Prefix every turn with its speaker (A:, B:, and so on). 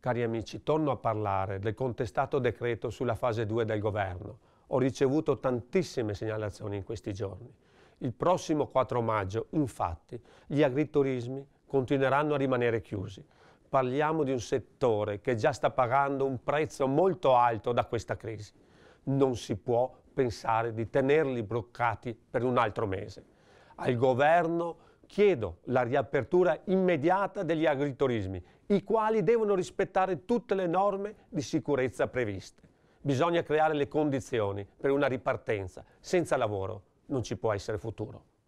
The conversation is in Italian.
A: Cari amici, torno a parlare del contestato decreto sulla fase 2 del governo. Ho ricevuto tantissime segnalazioni in questi giorni. Il prossimo 4 maggio, infatti, gli agriturismi continueranno a rimanere chiusi. Parliamo di un settore che già sta pagando un prezzo molto alto da questa crisi. Non si può pensare di tenerli bloccati per un altro mese. Al governo chiedo la riapertura immediata degli agriturismi, i quali devono rispettare tutte le norme di sicurezza previste. Bisogna creare le condizioni per una ripartenza. Senza lavoro non ci può essere futuro.